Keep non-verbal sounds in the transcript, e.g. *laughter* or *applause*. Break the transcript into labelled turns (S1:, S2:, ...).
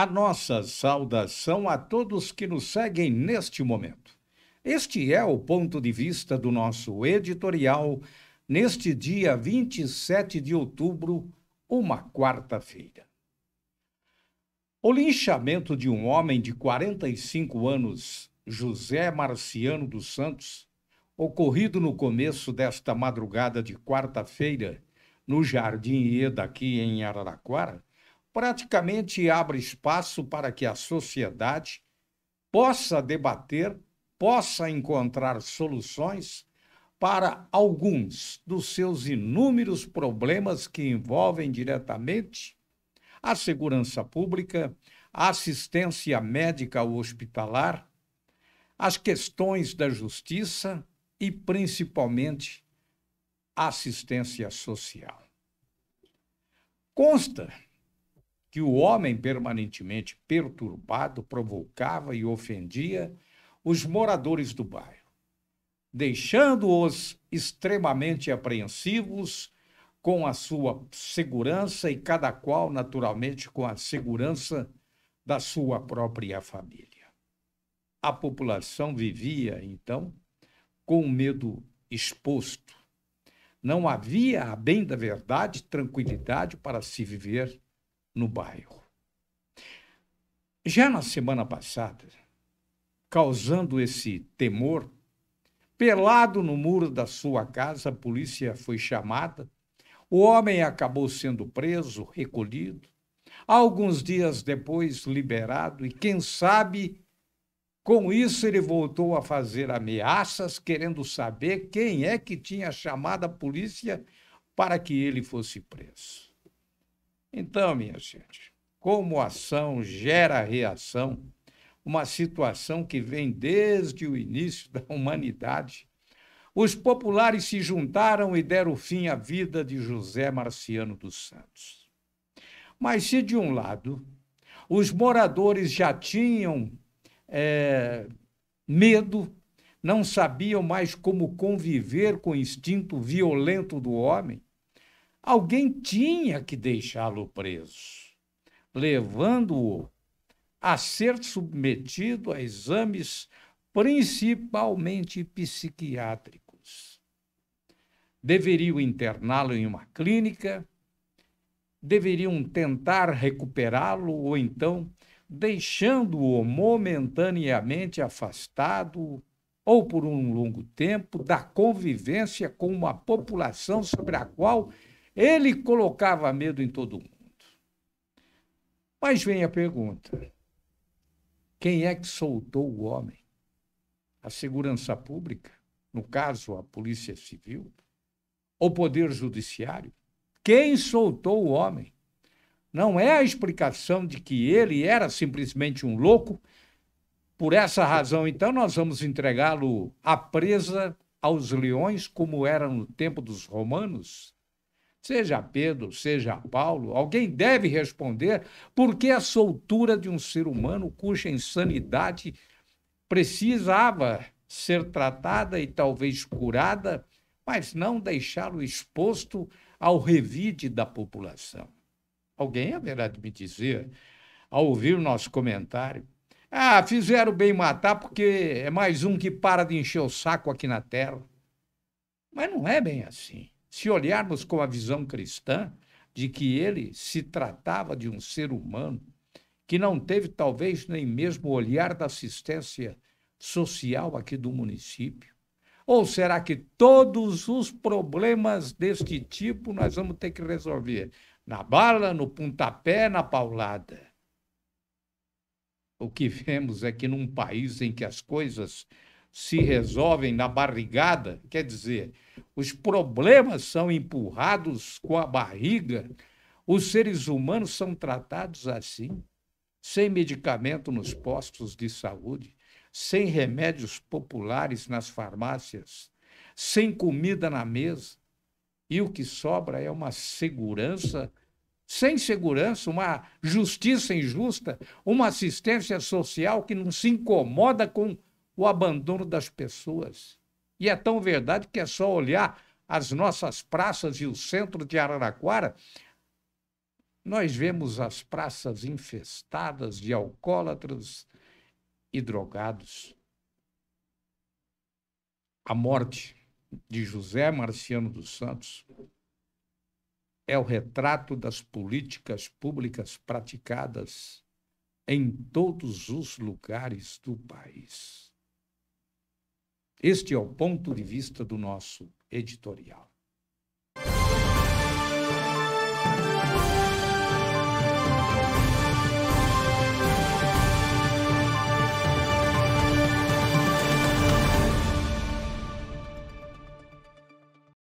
S1: a nossa saudação a todos que nos seguem neste momento. Este é o ponto de vista do nosso editorial neste dia 27 de outubro, uma quarta-feira. O linchamento de um homem de 45 anos, José Marciano dos Santos, ocorrido no começo desta madrugada de quarta-feira, no Jardim Ieda, aqui em Araraquara, praticamente abre espaço para que a sociedade possa debater, possa encontrar soluções para alguns dos seus inúmeros problemas que envolvem diretamente a segurança pública, a assistência médica ou hospitalar, as questões da justiça e, principalmente, a assistência social. Consta que o homem permanentemente perturbado provocava e ofendia os moradores do bairro, deixando-os extremamente apreensivos com a sua segurança e cada qual, naturalmente, com a segurança da sua própria família. A população vivia, então, com o medo exposto. Não havia, a bem da verdade, tranquilidade para se viver no bairro. Já na semana passada, causando esse temor, pelado no muro da sua casa, a polícia foi chamada. O homem acabou sendo preso, recolhido, alguns dias depois liberado e quem sabe com isso, ele voltou a fazer ameaças, querendo saber quem é que tinha chamado a polícia para que ele fosse preso. Então, minha gente, como ação gera reação, uma situação que vem desde o início da *laughs* humanidade, os populares se juntaram e deram fim à vida de José Marciano dos Santos. Mas se, de um lado, os moradores já tinham é, medo, não sabiam mais como conviver com o instinto violento do homem, Alguém tinha que deixá-lo preso, levando-o a ser submetido a exames principalmente psiquiátricos. Deveriam interná-lo em uma clínica, deveriam tentar recuperá-lo ou então deixando-o momentaneamente afastado ou por um longo tempo da convivência com uma população sobre a qual ele colocava medo em todo mundo. Mas vem a pergunta: quem é que soltou o homem? A segurança pública, no caso a Polícia Civil, o Poder Judiciário? Quem soltou o homem? Não é a explicação de que ele era simplesmente um louco. Por essa razão, então, nós vamos entregá-lo à presa aos leões, como era no tempo dos romanos? Seja Pedro, seja Paulo, alguém deve responder por que a soltura de um ser humano cuja insanidade precisava ser tratada e talvez curada, mas não deixá-lo exposto ao revide da população. Alguém haverá de me dizer, ao ouvir o nosso comentário, ah, fizeram bem matar porque é mais um que para de encher o saco aqui na terra. Mas não é bem assim. Se olharmos com a visão cristã de que ele se tratava de um ser humano que não teve talvez nem mesmo o olhar da assistência social aqui do município, ou será que todos os problemas deste tipo nós vamos ter que resolver? Na bala, no pontapé, na paulada. O que vemos é que num país em que as coisas se resolvem na barrigada, quer dizer, os problemas são empurrados com a barriga, os seres humanos são tratados assim, sem medicamento nos postos de saúde, sem remédios populares nas farmácias, sem comida na mesa. E o que sobra é uma segurança sem segurança, uma justiça injusta, uma assistência social que não se incomoda com o abandono das pessoas. E é tão verdade que é só olhar as nossas praças e o centro de Araraquara. Nós vemos as praças infestadas de alcoólatras e drogados. A morte de José Marciano dos Santos é o retrato das políticas públicas praticadas em todos os lugares do país. Este é o ponto de vista do nosso editorial.